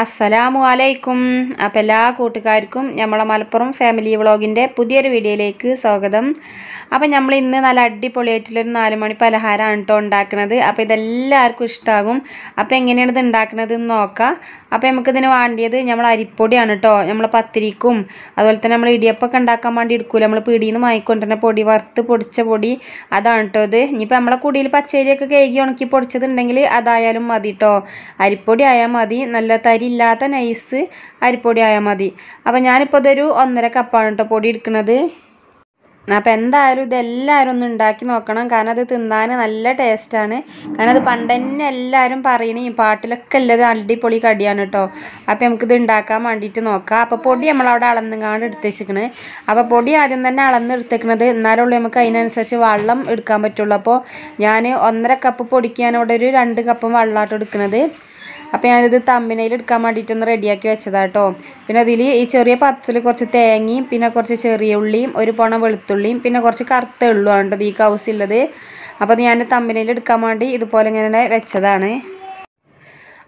അസ്സലാമു അലൈക്കും അപ്പോൾ എല്ലാ കൂട്ടുകാർക്കും നമ്മളെ മലപ്പുറം ഫാമിലി വ്ളോഗിൻ്റെ പുതിയൊരു വീഡിയോയിലേക്ക് സ്വാഗതം അപ്പോൾ നമ്മൾ ഇന്ന് നല്ല അടിപൊളിയായിട്ടുള്ളൊരു നാല് മണി പലഹാരമാണ് കേട്ടോ ഉണ്ടാക്കുന്നത് അപ്പോൾ ഇതെല്ലാവർക്കും ഇഷ്ടമാകും അപ്പോൾ എങ്ങനെയാണ് ഇത് ഉണ്ടാക്കുന്നത് എന്ന് നോക്കാം അപ്പോൾ നമുക്കിതിന് വേണ്ടിയത് നമ്മൾ അരിപ്പൊടിയാണ് കേട്ടോ നമ്മൾ പത്തിരിക്കും അതുപോലെ തന്നെ നമ്മൾ ഇടിയപ്പൊക്കെ ഉണ്ടാക്കാൻ വേണ്ടി എടുക്കൂല നമ്മൾ പിടിയിൽ നിന്ന് വാങ്ങിക്കൊണ്ടിരുന്ന പൊടി വറുത്ത് പൊടിച്ച പൊടി അതാണ് കേട്ടോ ഇത് ഇനിയിപ്പോൾ നമ്മളെ കുടിയിൽ പച്ചരിയൊക്കെ കേകി ഉണക്കി പൊടിച്ചതുണ്ടെങ്കിൽ അതായാലും മതി കേട്ടോ അരിപ്പൊടി ആയാൽ മതി നല്ല തരി അരില്ലാത്ത നൈസ് അരിപ്പൊടി ആയാൽ മതി അപ്പം ഞാനിപ്പോൾ ഇതൊരു ഒന്നര കപ്പാണ് കേട്ടോ പൊടി എടുക്കുന്നത് അപ്പോൾ എന്തായാലും ഇതെല്ലാവരും ഒന്ന് ഉണ്ടാക്കി നോക്കണം കാരണം അത് തിന്നാൻ നല്ല ടേസ്റ്റാണ് കാരണം അത് പണ്ട് തന്നെ എല്ലാവരും പറയണേ ഈ പാട്ടിലൊക്കെ ഉള്ളത് അടിപൊളി കടിയാണ് കേട്ടോ അപ്പോൾ നമുക്കിത് ഉണ്ടാക്കാൻ വേണ്ടിയിട്ട് നോക്കാം അപ്പോൾ പൊടി നമ്മളവിടെ അളന്നുകാണ്ട് എടുത്തേച്ചിക്കണ് അപ്പോൾ പൊടി ആദ്യം തന്നെ അളന്ന് എടുത്തേക്കണത് എന്നാലുള്ളൂ നമുക്ക് അതിനനുസരിച്ച് വെള്ളം എടുക്കാൻ പറ്റുള്ളൂ അപ്പോൾ ഞാൻ ഒന്നര കപ്പ് പൊടിക്ക് ഞാൻ ഒരു രണ്ട് കപ്പും വെള്ളമായിട്ട് എടുക്കുന്നത് അപ്പോൾ ഞാനിത് തമ്പിനയിൽ എടുക്കാൻ വേണ്ടിയിട്ടൊന്ന് റെഡിയാക്കി വെച്ചതാട്ടോ പിന്നെ അതിൽ ഈ ചെറിയ പത്തിൽ കുറച്ച് തേങ്ങയും പിന്നെ കുറച്ച് ചെറിയ ഉള്ളിയും ഒരു പൊണ വെളുത്തുള്ളിയും പിന്നെ കുറച്ച് കറുത്ത ഉള്ളുമാണ് ഈ കൗസ് ഉള്ളത് അപ്പോൾ അത് ഞാൻ തമ്പിനയിൽ എടുക്കാൻ വേണ്ടി ഇതുപോലെ ഇങ്ങനെ വെച്ചതാണ്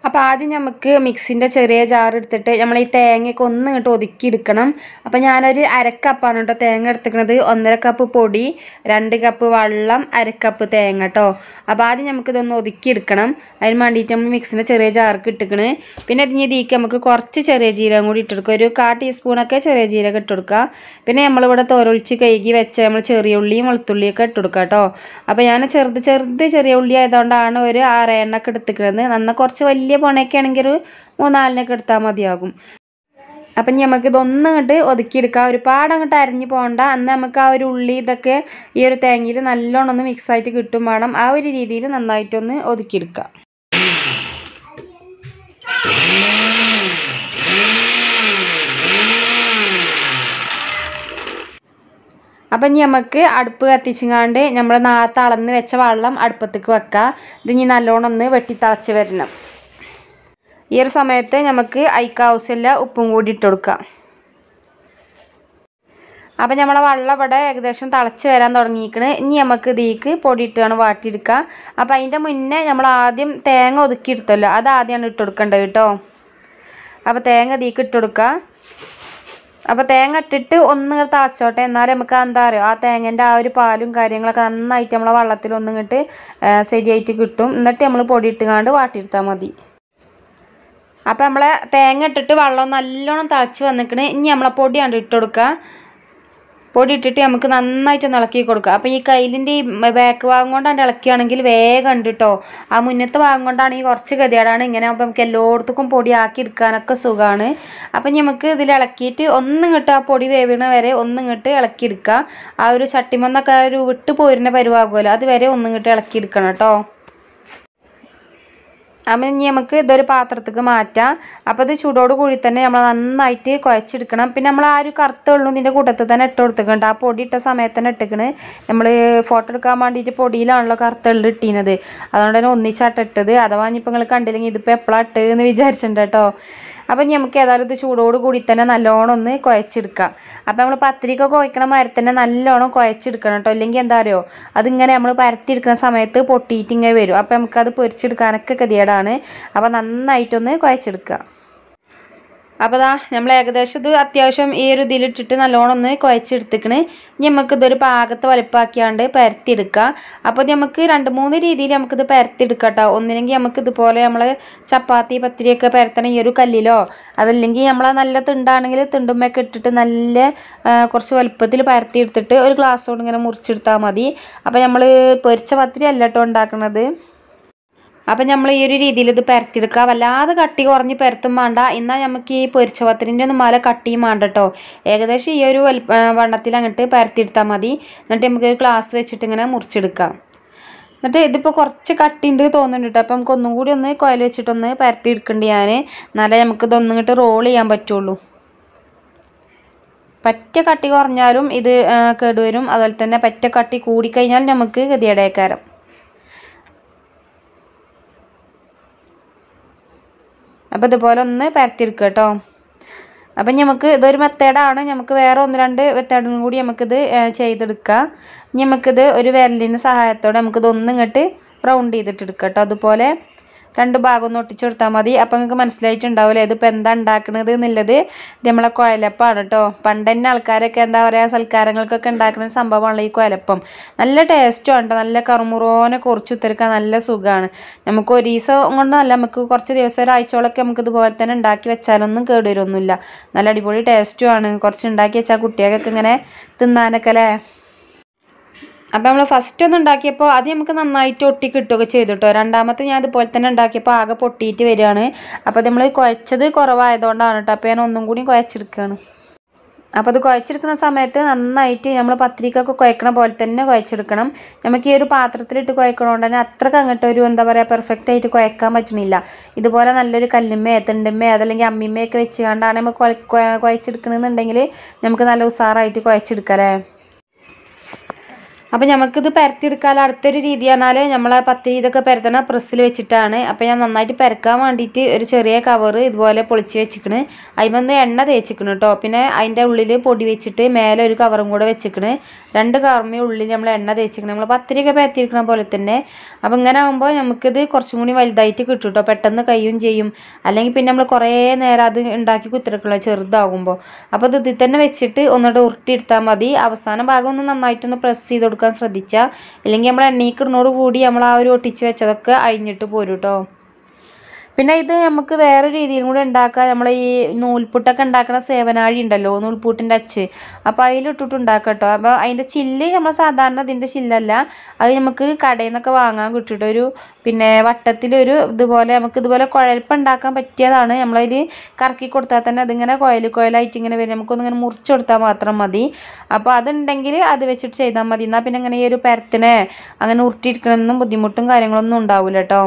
അപ്പോൾ ആദ്യം നമുക്ക് മിക്സിൻ്റെ ചെറിയ ജാർ എടുത്തിട്ട് നമ്മൾ ഈ തേങ്ങയൊക്കെ ഒന്ന് ഇങ്ങോട്ട് ഒതുക്കി എടുക്കണം അപ്പോൾ ഞാനൊരു അരക്കപ്പാണ് കേട്ടോ തേങ്ങ എടുത്തിരിക്കുന്നത് ഒന്നര കപ്പ് പൊടി രണ്ട് കപ്പ് വെള്ളം അരക്കപ്പ് തേങ്ങ കേട്ടോ അപ്പോൾ ആദ്യം നമുക്കിതൊന്ന് ഒതുക്കി എടുക്കണം അതിന് വേണ്ടിയിട്ട് നമ്മൾ മിക്സിൻ്റെ ചെറിയ ജാർക്ക് ഇട്ടിരിക്കണ് പിന്നെ അതിന് ഇതിക്ക് നമുക്ക് കുറച്ച് ചെറിയ ജീരകം കൂടി ഇട്ടെടുക്കുക ഒരു കാ ടീസ്പൂണൊക്കെ ചെറിയ ജീരകം ഇട്ടെടുക്കുക പിന്നെ നമ്മളിവിടെ തോരൊഴിച്ച് കഴുകി വെച്ച നമ്മൾ ചെറിയ ഉള്ളിയും വെളുത്തുള്ളിയൊക്കെ ഇട്ടെടുക്കുക കേട്ടോ അപ്പോൾ ഞാൻ ചെറുത് ചെറുത് ചെറിയ ഉള്ളി ആയതുകൊണ്ടാണ് ഒരു ആറെണ്ണൊക്കെ എടുത്തിക്കുന്നത് നന്ന കുറച്ച് വലിയ വലിയ പോണയൊക്കെ ആണെങ്കിൽ ഒരു മൂന്നാലിനൊക്കെ എടുത്താൽ മതിയാകും അപ്പം നമുക്ക് ഇതൊന്നും അങ്ങോട്ട് ഒതുക്കിയെടുക്കാം ഒരുപാട് അങ്ങോട്ട് അരിഞ്ഞ് പോകണ്ട അന്ന് നമുക്ക് ആ ഒരു ഉള്ളി ഇതൊക്കെ ഈ ഒരു തേങ്ങയിൽ നല്ലോണം ഒന്ന് മിക്സായിട്ട് കിട്ടും വേണം ആ ഒരു രീതിയിൽ നന്നായിട്ടൊന്ന് ഒതുക്കിയെടുക്കാം അപ്പം ഇനി നമുക്ക് അടുപ്പ് കത്തിച്ചിങ്ങാണ്ട് നമ്മൾ നാ തളന്ന് വെച്ച വെള്ളം അടുപ്പത്തേക്ക് വെക്കാം ഇനി നല്ലോണം ഒന്ന് വെട്ടി തിളച്ച് വരണം ഈ ഒരു സമയത്ത് നമുക്ക് ഐക്കാവശ്യമില്ല ഉപ്പും കൂടി ഇട്ട് കൊടുക്കാം അപ്പം നമ്മളെ വെള്ളം ഇവിടെ ഏകദേശം തിളച്ച് വരാൻ തുടങ്ങിയിരിക്കണ് ഇനി നമുക്ക് ഇതിലേക്ക് പൊടിയിട്ടാണ് വാട്ടിയെടുക്കുക അപ്പം അതിൻ്റെ മുന്നേ നമ്മൾ ആദ്യം തേങ്ങ ഒതുക്കിയെടുത്തല്ലോ അത് ആദ്യമാണ് ഇട്ട് കൊടുക്കേണ്ടത് കേട്ടോ അപ്പോൾ തേങ്ങ ഇതിലേക്ക് ഇട്ട് കൊടുക്കുക അപ്പോൾ തേങ്ങ ഇട്ടിട്ട് ഒന്നിങ്ങനെ താച്ചോട്ടെ എന്നാലും നമുക്ക് എന്താ പറയുക ആ തേങ്ങേൻ്റെ ആ ഒരു പാലും കാര്യങ്ങളൊക്കെ നന്നായിട്ട് നമ്മളെ വെള്ളത്തിൽ ഒന്നിങ്ങോട്ട് ശരിയായിട്ട് കിട്ടും എന്നിട്ട് നമ്മൾ പൊടി വാട്ടി വാട്ടിയെടുത്താൽ മതി അപ്പോൾ നമ്മളെ തേങ്ങ ഇട്ടിട്ട് വെള്ളം നല്ലോണം തിളച്ച് വന്നിക്കണ് ഇനി നമ്മളെ പൊടിയാണ് ഇട്ട് കൊടുക്കുക പൊടി ഇട്ടിട്ട് നമുക്ക് നന്നായിട്ട് ഇളക്കി കൊടുക്കുക അപ്പോൾ ഈ കയ്യിലിൻ്റെ ഈ ബാക്ക് ഭാഗം കൊണ്ടാണ് ഇളക്കുകയാണെങ്കിൽ വേഗം ഉണ്ട് കേട്ടോ ആ മുന്നത്തെ ഭാഗം കൊണ്ടാണ് ഈ കുറച്ച് ഗതിയാടാണ് ഇങ്ങനെ അപ്പോൾ നമുക്ക് എല്ലായിടത്തും പൊടി ആക്കി എടുക്കാനൊക്കെ സുഖമാണ് അപ്പം നമുക്ക് ഇതിൽ ഇളക്കിയിട്ട് കിട്ടും ആ പൊടി വേവിണ വരെ കിട്ട് ഇളക്കിയെടുക്കുക ആ ഒരു ആ ഒരു വിട്ട് പോരുന്ന പരിവാകുമല്ലോ അതുവരെ കിട്ട് ഇളക്കിയെടുക്കണം കേട്ടോ അപ്പം ഇനി നമുക്ക് ഇതൊരു പാത്രത്തേക്ക് മാറ്റാം അപ്പോൾ ഇത് ചൂടോട് കൂടി തന്നെ നമ്മൾ നന്നായിട്ട് കുഴച്ചെടുക്കണം പിന്നെ നമ്മൾ ആ ഒരു കറുത്ത വെള്ളം ഇതിൻ്റെ കൂട്ടത്തിൽ തന്നെ ഇട്ട് കൊടുത്തിട്ടുണ്ട് ആ പൊടി ഇട്ട സമയത്ത് തന്നെ ഇട്ടിക്കണ് നമ്മൾ ഫോട്ടോ എടുക്കാൻ വേണ്ടിയിട്ട് പൊടിയിലാണല്ലോ കറുത്ത വെള്ളം ഇട്ടീനത് അതുകൊണ്ട് തന്നെ ഒന്നിച്ചാട്ടിട്ടത് അഥവാ ഇനിയിപ്പോൾ നിങ്ങൾ കണ്ടില്ലെങ്കിൽ ഇതിപ്പോൾ എപ്പോഴാണ് ഇട്ടതെന്ന് വിചാരിച്ചിട്ടുണ്ട് കേട്ടോ അപ്പം നമുക്ക് ഏതായാലും ഇത് ചൂടോട് കൂടി തന്നെ നല്ലോണം ഒന്ന് കുഴച്ചെടുക്കാം അപ്പം നമ്മൾ പത്തിരിക്ക കുഴക്കണ മരം തന്നെ നല്ലോണം കുഴച്ചെടുക്കണം കേട്ടോ അല്ലെങ്കിൽ എന്താ അറിയോ അതിങ്ങനെ നമ്മൾ പരത്തിയെടുക്കുന്ന സമയത്ത് പൊട്ടിയിട്ട് വരും അപ്പം നമുക്കത് പൊരിച്ചെടുക്കാനൊക്കെ ഗതികേടാണ് അപ്പം നന്നായിട്ടൊന്ന് കുഴച്ചെടുക്കുക അപ്പോൾ ദാ നമ്മൾ ഏകദേശം ഇത് അത്യാവശ്യം ഈ ഒരു ഇതിലിട്ടിട്ട് നല്ലോണം ഒന്ന് കുഴച്ചെടുത്തിക്കണ് ഇനി നമുക്ക് ഇതൊരു പാകത്ത് വലുപ്പാക്കിയാണ്ട് പരത്തിയെടുക്കുക അപ്പോൾ നമുക്ക് രണ്ട് മൂന്ന് രീതിയിൽ നമുക്കിത് പരത്തിയെടുക്കാം കേട്ടോ ഒന്നില്ലെങ്കിൽ നമുക്ക് ഇതുപോലെ നമ്മൾ ചപ്പാത്തി പത്തിരിയൊക്കെ പരത്തണം ഈ ഒരു കല്ലിലോ അതല്ലെങ്കിൽ നമ്മൾ നല്ല തിണ്ടാണെങ്കിൽ തിണ്ടുമ്പൊക്കെ ഇട്ടിട്ട് നല്ല കുറച്ച് വലുപ്പത്തിൽ പരത്തിയെടുത്തിട്ട് ഒരു ഗ്ലാസ് കൊണ്ട് ഇങ്ങനെ മുറിച്ചെടുത്താൽ മതി അപ്പോൾ നമ്മൾ പൊരിച്ച പത്തിരി അല്ല കേട്ടോ ഉണ്ടാക്കുന്നത് അപ്പം നമ്മൾ ഈ ഒരു രീതിയിൽ ഇത് പരത്തിയെടുക്കുക വല്ലാതെ കട്ടി കുറഞ്ഞ് പരത്തും വേണ്ട എന്നാൽ നമുക്ക് ഈ പൊരിച്ച പത്തിരിൻ്റെ ഒന്നും മല കട്ടിയും വേണ്ട കേട്ടോ ഏകദേശം ഈ ഒരു വണ്ണത്തിൽ അങ്ങോട്ട് പരത്തിയെടുത്താൽ മതി എന്നിട്ട് നമുക്ക് ഒരു ഗ്ലാസ് വെച്ചിട്ട് ഇങ്ങനെ മുറിച്ചെടുക്കാം എന്നിട്ട് ഇതിപ്പോൾ കുറച്ച് ഉണ്ട് തോന്നുന്നുണ്ട് കേട്ടോ അപ്പം നമുക്ക് ഒന്നും കൂടി ഒന്ന് കോയിൽ വെച്ചിട്ടൊന്ന് പരത്തി എടുക്കേണ്ടി ഞാൻ എന്നാലേ നമുക്ക് ഇതൊന്നും റോൾ ചെയ്യാൻ പറ്റുള്ളൂ പറ്റ കട്ടി കുറഞ്ഞാലും ഇത് കേടുവരും അതുപോലെ തന്നെ പറ്റ കട്ടി കൂടിക്കഴിഞ്ഞാലും നമുക്ക് ഗതികേടേക്കാരം അപ്പോൾ ഇതുപോലെ ഒന്ന് പരത്തിയെടുക്കുക കേട്ടോ അപ്പം നമുക്ക് ഇതൊരു മെത്തേഡാണ് നമുക്ക് വേറെ ഒന്ന് രണ്ട് മെത്തേഡും കൂടി നമുക്കിത് ചെയ്തെടുക്കാം നമുക്കിത് ഒരു വിരലിൻ്റെ സഹായത്തോടെ നമുക്കിത് ഒന്നിങ്ങോട്ട് റൗണ്ട് ചെയ്തിട്ടെടുക്കാം കേട്ടോ അതുപോലെ രണ്ട് ഭാഗം ഒന്ന് ഒട്ടിച്ചു കൊടുത്താൽ മതി അപ്പം നിങ്ങൾക്ക് മനസ്സിലായിട്ടുണ്ടാവില്ലേ ഇതിപ്പോൾ എന്താ ഉണ്ടാക്കുന്നത് എന്നുള്ളത് നമ്മളെ കുഴലപ്പമാണ് കേട്ടോ പണ്ട് തന്നെ ആൾക്കാരൊക്കെ എന്താ പറയുക സൽക്കാരങ്ങൾക്കൊക്കെ ഉണ്ടാക്കുന്ന ഒരു സംഭവമാണല്ലോ ഈ കുഴലപ്പം നല്ല ടേസ്റ്റും ഉണ്ട് നല്ല കറുമുറോനെ കുറച്ച് ഉത്തരക്കാൻ നല്ല സുഖമാണ് നമുക്ക് ഒരു ദിവസം കൊണ്ടല്ല നമുക്ക് കുറച്ച് ദിവസം ഒരാഴ്ചകളൊക്കെ നമുക്ക് ഇതുപോലെ തന്നെ ഉണ്ടാക്കി വെച്ചാലൊന്നും കേടുവരൊന്നുമില്ല നല്ല അടിപൊളി ടേസ്റ്റുമാണ് കുറച്ച് ഉണ്ടാക്കി വെച്ചാൽ കുട്ടികൾക്കൊക്കെ ഇങ്ങനെ തിന്നാനൊക്കെ അല്ലേ അപ്പോൾ നമ്മൾ ഫസ്റ്റ് ഒന്ന് ഉണ്ടാക്കിയപ്പോൾ അത് നമുക്ക് നന്നായിട്ട് ഒട്ടി കിട്ടുകയൊക്കെ ചെയ്തു കേട്ടോ രണ്ടാമത്തെ ഞാൻ ഇതുപോലെ തന്നെ ഉണ്ടാക്കിയപ്പോൾ ആകെ പൊട്ടിയിട്ട് വരികയാണ് അപ്പോൾ നമ്മൾ കുഴച്ചത് കുറവായതുകൊണ്ടാണ് കേട്ടോ അപ്പോൾ ഞാൻ ഒന്നും കൂടി കുഴച്ചെടുക്കുകയാണ് അപ്പോൾ അത് കുഴച്ചെടുക്കുന്ന സമയത്ത് നന്നായിട്ട് നമ്മൾ പത്രിക്കൊക്കെ കുഴക്കണ പോലെ തന്നെ കുഴച്ചെടുക്കണം നമുക്ക് ഈ ഒരു പാത്രത്തിലിട്ട് കുഴക്കണോണ്ട് തന്നെ അത്രക്ക് അങ്ങോട്ട് ഒരു എന്താ പറയുക പെർഫെക്റ്റ് ആയിട്ട് കുഴക്കാൻ പറ്റണില്ല ഇതുപോലെ നല്ലൊരു കല്ലുമ്മയോ തെണ്ടുമ്മയോ അതല്ലെങ്കിൽ അമ്മിമ്മയൊക്കെ വെച്ചുകൊണ്ടാണ് നമ്മൾ കുഴ കുഴച്ചെടുക്കണമെന്നുണ്ടെങ്കിൽ നമുക്ക് നല്ല ഉഷാറായിട്ട് കുഴച്ചെടുക്കാം അല്ലേ അപ്പോൾ നമുക്കിത് പരത്തിയെടുക്കാൻ അടുത്തൊരു രീതി പറഞ്ഞാൽ നമ്മൾ ആ പത്തിരി ഇതൊക്കെ പരത്തണ പ്രസ്സിൽ വെച്ചിട്ടാണ് അപ്പോൾ ഞാൻ നന്നായിട്ട് പരക്കാൻ വേണ്ടിയിട്ട് ഒരു ചെറിയ കവർ ഇതുപോലെ പൊളിച്ച് വെച്ചിക്കണ് അതിമൊന്ന് എണ്ണ തേച്ചിക്കണ് കേട്ടോ പിന്നെ അതിൻ്റെ ഉള്ളിൽ പൊടി വെച്ചിട്ട് മേലെ ഒരു കവറും കൂടെ വെച്ചിക്കണ് രണ്ട് കവറിൻ്റെ ഉള്ളിൽ നമ്മൾ എണ്ണ തേച്ചിക്കണ് നമ്മൾ പത്തിരിയൊക്കെ പരത്തിയിരിക്കണ പോലെ തന്നെ അപ്പോൾ ഇങ്ങനെ ആകുമ്പോൾ നമുക്കിത് കുറച്ചും കൂടി വലുതായിട്ട് കിട്ടും കേട്ടോ പെട്ടെന്ന് കയ്യും ചെയ്യും അല്ലെങ്കിൽ പിന്നെ നമ്മൾ കുറേ നേരം അത് ഉണ്ടാക്കി കുത്തിരക്കണോ ചെറുതാകുമ്പോൾ അപ്പോൾ ഇത് ഇതിൽ തന്നെ വെച്ചിട്ട് ഒന്നുകൂടെ ഉരുട്ടിയെടുത്താൽ മതി അവസാന ഭാഗം ഒന്ന് നന്നായിട്ടൊന്ന് പ്രസ് ചെയ്ത് കൊടുക്കുക കൊടുക്കാൻ ശ്രദ്ധിക്കുക ഇല്ലെങ്കിൽ നമ്മൾ എണ്ണീക്കിടുന്നോട് കൂടി നമ്മൾ ആ ഒരു ഒട്ടിച്ച് വെച്ചതൊക്കെ അഴിഞ്ഞിട്ട് പോരും കേട്ടോ പിന്നെ ഇത് നമുക്ക് വേറെ രീതിയിലും കൂടെ ഉണ്ടാക്കാം നമ്മൾ ഈ നൂൽപുട്ടൊക്കെ ഉണ്ടാക്കുന്ന സേവനാഴി ഉണ്ടല്ലോ നൂൽപുട്ടിൻ്റെ അച്ച് അപ്പോൾ അതിലിട്ടിട്ട് ഉണ്ടാക്കാം കേട്ടോ അപ്പോൾ അതിൻ്റെ ചില്ല് നമ്മൾ സാധാരണ ഇതിൻ്റെ ചില്ലല്ല അത് നമുക്ക് കടയിൽ നിന്നൊക്കെ വാങ്ങാൻ കിട്ടിയിട്ട് ഒരു പിന്നെ വട്ടത്തിലൊരു ഇതുപോലെ നമുക്ക് ഇതുപോലെ കുഴൽപ്പം ഉണ്ടാക്കാൻ പറ്റിയതാണ് നമ്മളതിൽ കറക്കി കൊടുത്താൽ തന്നെ അതിങ്ങനെ കുഴൽ കുഴലായിട്ട് ഇങ്ങനെ വരും നമുക്കൊന്നിങ്ങനെ മുറിച്ച് കൊടുത്താൽ മാത്രം മതി അപ്പോൾ അതുണ്ടെങ്കിൽ അത് വെച്ചിട്ട് ചെയ്താൽ മതി എന്നാൽ പിന്നെ ഇങ്ങനെ ഈ ഒരു പരത്തിനെ അങ്ങനെ ഉരുട്ടിയിരിക്കണമെന്നും ബുദ്ധിമുട്ടും കാര്യങ്ങളൊന്നും ഉണ്ടാവില്ല കേട്ടോ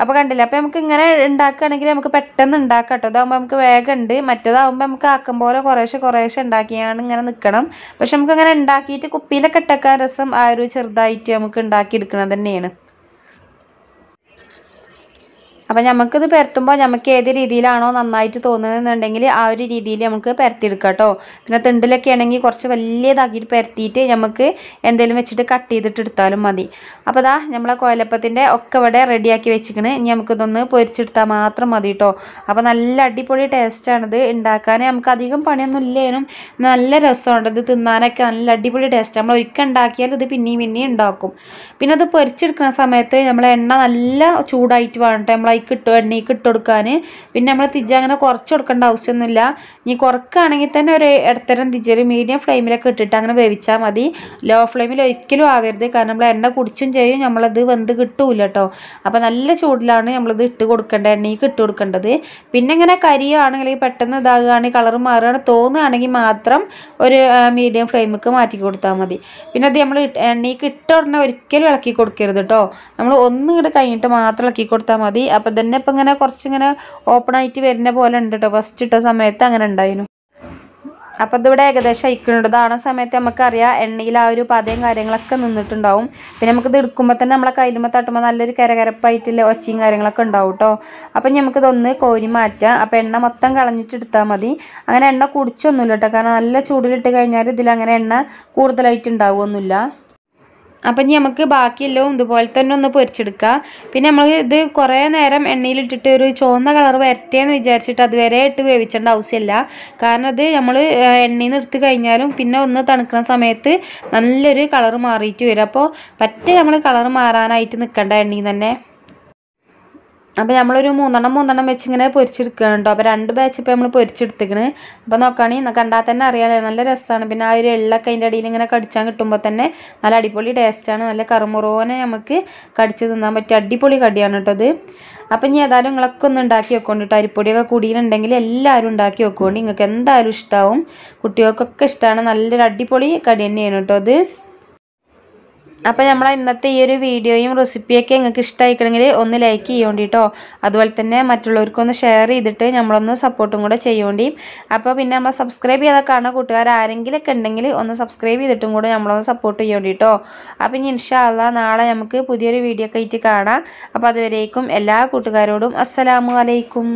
അപ്പോൾ കണ്ടില്ല അപ്പോൾ നമുക്ക് ഇങ്ങനെ ഉണ്ടാക്കുകയാണെങ്കിൽ നമുക്ക് പെട്ടെന്ന് ഉണ്ടാക്കാം കേട്ടോ ഇതാകുമ്പോൾ നമുക്ക് വേഗം ഉണ്ട് മറ്റേതാകുമ്പോൾ നമുക്ക് ആക്കും പോലെ കുറേശ്ശെ കുറേശ്ശെ ഉണ്ടാക്കിയാണ് ഇങ്ങനെ നിൽക്കണം പക്ഷെ അങ്ങനെ ഉണ്ടാക്കിയിട്ട് കുപ്പിയിലൊക്കെ ഇട്ടക്കാൻ രസം ആ ഒരു ചെറുതായിട്ട് നമുക്ക് ഉണ്ടാക്കിയെടുക്കണം തന്നെയാണ് അപ്പം നമുക്കിത് പരത്തുമ്പോൾ നമുക്ക് ഏത് രീതിയിലാണോ നന്നായിട്ട് തോന്നുന്നതെന്നുണ്ടെങ്കിൽ ആ ഒരു രീതിയിൽ നമുക്ക് പരത്തിയെടുക്കാം കേട്ടോ പിന്നെ തിണ്ടിലൊക്കെ ആണെങ്കിൽ കുറച്ച് വലിയതാക്കിയിട്ട് പരത്തിയിട്ട് നമുക്ക് എന്തെങ്കിലും വെച്ചിട്ട് കട്ട് ചെയ്തിട്ട് എടുത്താലും മതി അപ്പം അതാ നമ്മളെ കോലപ്പത്തിൻ്റെ ഒക്കെ ഇവിടെ റെഡിയാക്കി വെച്ചിക്കണ് ഇനി നമുക്കിതൊന്ന് പൊരിച്ചെടുത്താൽ മാത്രം മതി കേട്ടോ അപ്പോൾ നല്ല അടിപൊളി ടേസ്റ്റാണിത് ഉണ്ടാക്കാൻ നമുക്ക് അധികം പണിയൊന്നും ഇല്ലേനും നല്ല രസമാണ് ഇത് തിന്നാനൊക്കെ നല്ല അടിപൊളി ടേസ്റ്റ് നമ്മൾ ഒരിക്കൽ ഉണ്ടാക്കിയാൽ ഇത് പിന്നെയും പിന്നെയും ഉണ്ടാക്കും പിന്നെ അത് പൊരിച്ചെടുക്കുന്ന സമയത്ത് നമ്മൾ എണ്ണ നല്ല ചൂടായിട്ട് വേണം കേട്ടോ നമ്മൾ കറിക്ക് കിട്ടും എണ്ണയ്ക്ക് ഇട്ട് കൊടുക്കാൻ പിന്നെ നമ്മൾ തിജ്ജ അങ്ങനെ കുറച്ച് കൊടുക്കേണ്ട ആവശ്യമൊന്നുമില്ല ഇനി കുറക്കുകയാണെങ്കിൽ തന്നെ ഒരു ഇടത്തരം തിജര് മീഡിയം ഫ്ലെയിമിലൊക്കെ ഇട്ടിട്ട് അങ്ങനെ വേവിച്ചാൽ മതി ലോ ഫ്ലെയിമിൽ ഒരിക്കലും ആവരുത് കാരണം നമ്മൾ എണ്ണ കുടിച്ചും ചെയ്യും നമ്മളത് വെന്ത് കിട്ടൂല കേട്ടോ അപ്പോൾ നല്ല ചൂടിലാണ് നമ്മളത് ഇട്ട് കൊടുക്കേണ്ടത് എണ്ണയ്ക്ക് ഇട്ട് കൊടുക്കേണ്ടത് പിന്നെ ഇങ്ങനെ കരിയാണെങ്കിൽ പെട്ടെന്ന് ഇതാകുകയാണെങ്കിൽ കളർ മാറുകയാണ് തോന്നുകയാണെങ്കിൽ മാത്രം ഒരു മീഡിയം ഫ്ലെയിമിലേക്ക് മാറ്റി കൊടുത്താൽ മതി പിന്നെ അത് നമ്മൾ എണ്ണയ്ക്ക് ഇട്ട ഉടനെ ഒരിക്കലും ഇളക്കി കൊടുക്കരുത് കേട്ടോ നമ്മൾ ഒന്നും ഇങ്ങോട്ട് കഴിഞ്ഞിട്ട് മാത്രം ഇളക്കി കൊടുത്താൽ മതി അപ്പം തന്നെ ഇപ്പം ഇങ്ങനെ കുറച്ചിങ്ങനെ ഓപ്പൺ ആയിട്ട് വരുന്ന പോലെ ഉണ്ട് കേട്ടോ ഫസ്റ്റ് ഇട്ട സമയത്ത് അങ്ങനെ ഉണ്ടായിരുന്നു അപ്പോൾ ഇതിവിടെ ഏകദേശം അയക്കുന്നുണ്ട് ഇതാണ സമയത്ത് നമുക്കറിയാം എണ്ണയിൽ ആ ഒരു പതയും കാര്യങ്ങളൊക്കെ നിന്നിട്ടുണ്ടാവും പിന്നെ നമുക്കിത് എടുക്കുമ്പോൾ തന്നെ നമ്മളെ കയ്യിലുമ്പോൾ തട്ടുമ്പോൾ നല്ലൊരു കരകരപ്പായിട്ടുള്ള ഒച്ചയും കാര്യങ്ങളൊക്കെ ഉണ്ടാവും കേട്ടോ അപ്പം നമുക്കിതൊന്ന് കോരി മാറ്റാം അപ്പോൾ എണ്ണ മൊത്തം കളഞ്ഞിട്ട് എടുത്താൽ മതി അങ്ങനെ എണ്ണ കുടിച്ചൊന്നുമില്ല കേട്ടോ കാരണം നല്ല ചൂടിലിട്ട് കഴിഞ്ഞാൽ ഇതിലങ്ങനെ എണ്ണ കൂടുതലായിട്ട് ഉണ്ടാവുമൊന്നുമില്ല അപ്പം ഇനി നമുക്ക് ബാക്കിയെല്ലാം ഇതുപോലെ തന്നെ ഒന്ന് പൊരിച്ചെടുക്കുക പിന്നെ നമ്മൾ ഇത് കുറേ നേരം എണ്ണയിലിട്ടിട്ട് ഒരു ചുവന്ന കളർ വരട്ടേന്ന് വിചാരിച്ചിട്ട് അതുവരെ ഇട്ട് വേവിച്ചേണ്ട ആവശ്യമില്ല കാരണം അത് നമ്മൾ എണ്ണയിൽ നിന്ന് എടുത്ത് കഴിഞ്ഞാലും പിന്നെ ഒന്ന് തണുക്കുന്ന സമയത്ത് നല്ലൊരു കളർ മാറിയിട്ട് വരും അപ്പോൾ പറ്റേ നമ്മൾ കളർ മാറാനായിട്ട് നിൽക്കേണ്ട എണ്ണയിൽ തന്നെ അപ്പോൾ നമ്മളൊരു മൂന്നെണ്ണം മൂന്നെണ്ണം വെച്ച് ഇങ്ങനെ പൊരിച്ചെടുക്കുകയാണ് കേട്ടോ അപ്പോൾ രണ്ട് ബാച്ച് ഇപ്പോൾ നമ്മൾ പൊരിച്ചെടുത്തേക്കണ് അപ്പോൾ നോക്കുകയാണെങ്കിൽ കണ്ടാൽ തന്നെ അറിയാമല്ലോ നല്ല രസമാണ് പിന്നെ ആ ഒരു എള്ളൊക്കെ അതിൻ്റെ അടിയിൽ ഇങ്ങനെ കടിച്ചാൽ കിട്ടുമ്പോൾ തന്നെ നല്ല അടിപൊളി ടേസ്റ്റാണ് നല്ല കറുമുറുവനെ നമുക്ക് കടിച്ച് തിന്നാൻ പറ്റിയ അടിപൊളി കടിയാണ് കേട്ടോ അത് അപ്പം ഇനി ഏതായാലും നിങ്ങളൊക്കെ ഒന്ന് ഉണ്ടാക്കി കേട്ടോ അരിപ്പൊടിയൊക്കെ കൂടിയിലുണ്ടെങ്കിൽ എല്ലാവരും ഉണ്ടാക്കി വെക്കോണ്ട് നിങ്ങൾക്ക് എന്തായാലും ഇഷ്ടമാവും കുട്ടികൾക്കൊക്കെ ഇഷ്ടമാണ് നല്ലൊരു അടിപൊളി കടി തന്നെയാണ് കേട്ടോ അത് അപ്പോൾ നമ്മളെ ഇന്നത്തെ ഈ ഒരു വീഡിയോയും റെസിപ്പിയൊക്കെ നിങ്ങൾക്ക് ഇഷ്ടമായിക്കണമെങ്കിൽ ഒന്ന് ലൈക്ക് ചെയ്യേണ്ടി കേട്ടോ അതുപോലെ തന്നെ മറ്റുള്ളവർക്കൊന്ന് ഷെയർ ചെയ്തിട്ട് നമ്മളൊന്ന് സപ്പോർട്ടും കൂടെ ചെയ്യേണ്ടി അപ്പോൾ പിന്നെ നമ്മൾ സബ്സ്ക്രൈബ് ചെയ്യാതെ കാണുന്ന കൂട്ടുകാർ ആരെങ്കിലൊക്കെ ഉണ്ടെങ്കിൽ ഒന്ന് സബ്സ്ക്രൈബ് ചെയ്തിട്ടും കൂടെ നമ്മളൊന്ന് സപ്പോർട്ട് ചെയ്യേണ്ടി കേട്ടോ അപ്പോൾ ഇനി ഇൻഷാല്ല നാളെ നമുക്ക് പുതിയൊരു വീഡിയോ ഒക്കെ ആയിട്ട് കാണാം അപ്പോൾ അതുവരേക്കും എല്ലാ കൂട്ടുകാരോടും അസ്സലാമു അലൈക്കും